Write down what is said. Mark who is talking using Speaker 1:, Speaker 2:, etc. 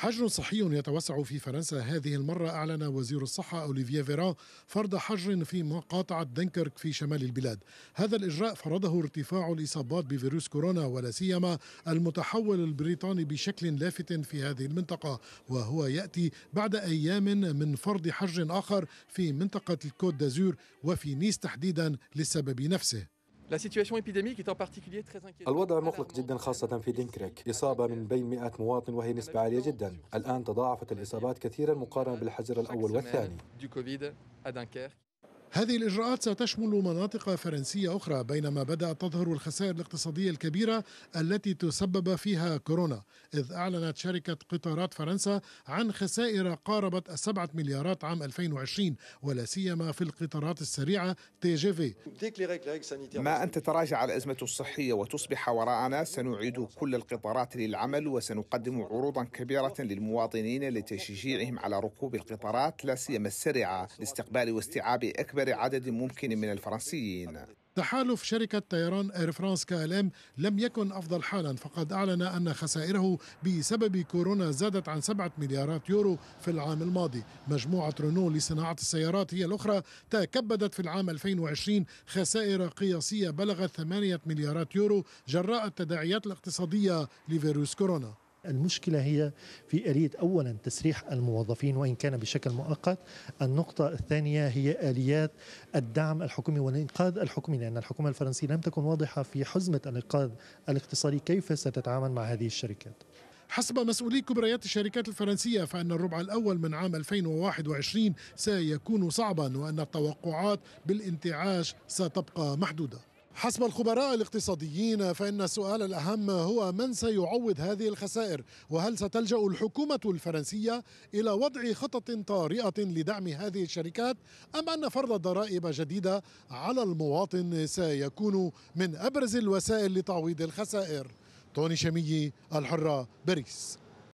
Speaker 1: حجر صحي يتوسع في فرنسا هذه المرة أعلن وزير الصحة أوليفيا فيران فرض حجر في مقاطعة دنكرك في شمال البلاد هذا الإجراء فرضه ارتفاع الإصابات بفيروس كورونا ولا سيما المتحول البريطاني بشكل لافت في هذه المنطقة وهو يأتي بعد أيام من فرض حجر آخر في منطقة الكوت دازور وفي نيس تحديدا للسبب نفسه
Speaker 2: الوضع مقلق جدا خاصة في دينكريك إصابة من بين 100 مواطن وهي نسبة عالية جدا الآن تضاعفت الإصابات كثيرا مقارنة بالحجر الأول والثاني
Speaker 1: هذه الإجراءات ستشمل مناطق فرنسية أخرى بينما بدأت تظهر الخسائر الاقتصادية الكبيرة التي تسبب فيها كورونا إذ أعلنت شركة قطارات فرنسا عن خسائر قاربت السبعة مليارات عام 2020 ولا سيما في القطارات السريعة تي جي في
Speaker 3: ما أن تتراجع الأزمة الصحية وتصبح وراءنا سنعيد كل القطارات للعمل وسنقدم عروضا كبيرة للمواطنين لتشجيعهم على ركوب القطارات لا سيما السريعة لاستقبال واستيعاب أكبر أكبر عدد ممكن من الفرنسيين
Speaker 1: تحالف شركة طيران اير فرانس كالام لم يكن أفضل حالا فقد أعلن أن خسائره بسبب كورونا زادت عن 7 مليارات يورو في العام الماضي مجموعة رونو لصناعة السيارات هي الأخرى تكبدت في العام 2020 خسائر قياسية بلغت 8 مليارات يورو جراء التداعيات الاقتصادية لفيروس كورونا المشكلة هي في آلية أولا تسريح الموظفين وإن كان بشكل مؤقت النقطة الثانية
Speaker 2: هي آليات الدعم الحكومي والإنقاذ الحكومي لأن الحكومة الفرنسية لم تكن واضحة في حزمة الإنقاذ الاقتصادي كيف ستتعامل مع هذه الشركات
Speaker 1: حسب مسؤولي كبريات الشركات الفرنسية فإن الربع الأول من عام 2021 سيكون صعبا وأن التوقعات بالانتعاش ستبقى محدودة حسب الخبراء الاقتصاديين فإن السؤال الأهم هو من سيعوض هذه الخسائر وهل ستلجأ الحكومة الفرنسية إلى وضع خطط طارئة لدعم هذه الشركات أم أن فرض ضرائب جديدة على المواطن سيكون من أبرز الوسائل لتعويض الخسائر توني شمي الحرة باريس